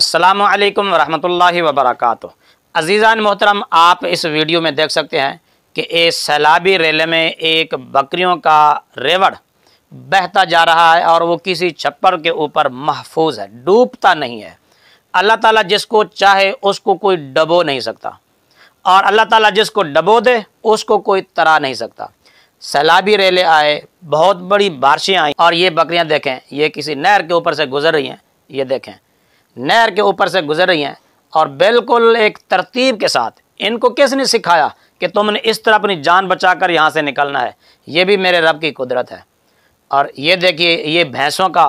असलकम वरहमल वबरक अज़ीज़ान मोहतरम आप इस वीडियो में देख सकते हैं कि एक सैलाबी रेले में एक बकरियों का रेवड़ बहता जा रहा है और वो किसी छप्पर के ऊपर महफूज है डूबता नहीं है अल्लाह ताला जिसको चाहे उसको कोई डबो नहीं सकता और अल्लाह ताला जिसको डबो दे उसको कोई तरा नहीं सकता सैलाबी रेले आए बहुत बड़ी बारिशें आई और ये बकरियाँ देखें ये किसी नहर के ऊपर से गुजर रही हैं ये देखें नहर के ऊपर से गुजर रही हैं और बिल्कुल एक तरतीब के साथ इनको किसने सिखाया कि तुमने इस तरह अपनी जान बचाकर यहाँ से निकलना है ये भी मेरे रब की कुदरत है और ये देखिए ये भैंसों का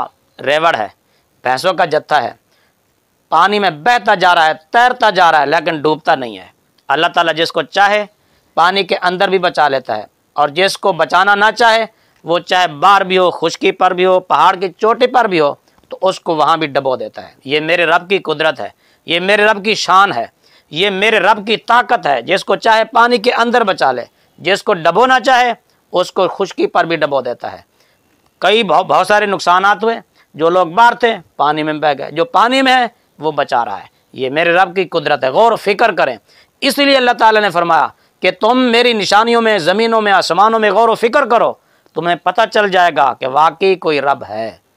रेवड़ है भैंसों का जत्था है पानी में बहता जा रहा है तैरता जा रहा है लेकिन डूबता नहीं है अल्लाह ताला जिसको चाहे पानी के अंदर भी बचा लेता है और जिसको बचाना ना चाहे वो चाहे बाहर भी हो खुशकी पर भी हो पहाड़ की चोटी पर भी हो तो उसको वहाँ भी डबो देता है ये मेरे रब की कुदरत है ये मेरे रब की शान है ये मेरे रब की ताकत है जिसको चाहे पानी के अंदर बचा ले जिसको डबोना चाहे उसको खुशकी पर भी डबो देता है कई बहुत बहुत सारे नुकसान हुए जो लोग बाहर थे पानी में बह गए जो पानी में है वो बचा रहा है ये मेरे रब की कुदरत है गौर फिक्र करें इसलिए अल्लाह ताला ने फरमाया कि तुम मेरी निशानियों में ज़मीनों में आसमानों में गौर व फिक्र करो तुम्हें पता चल जाएगा कि वाकई कोई रब है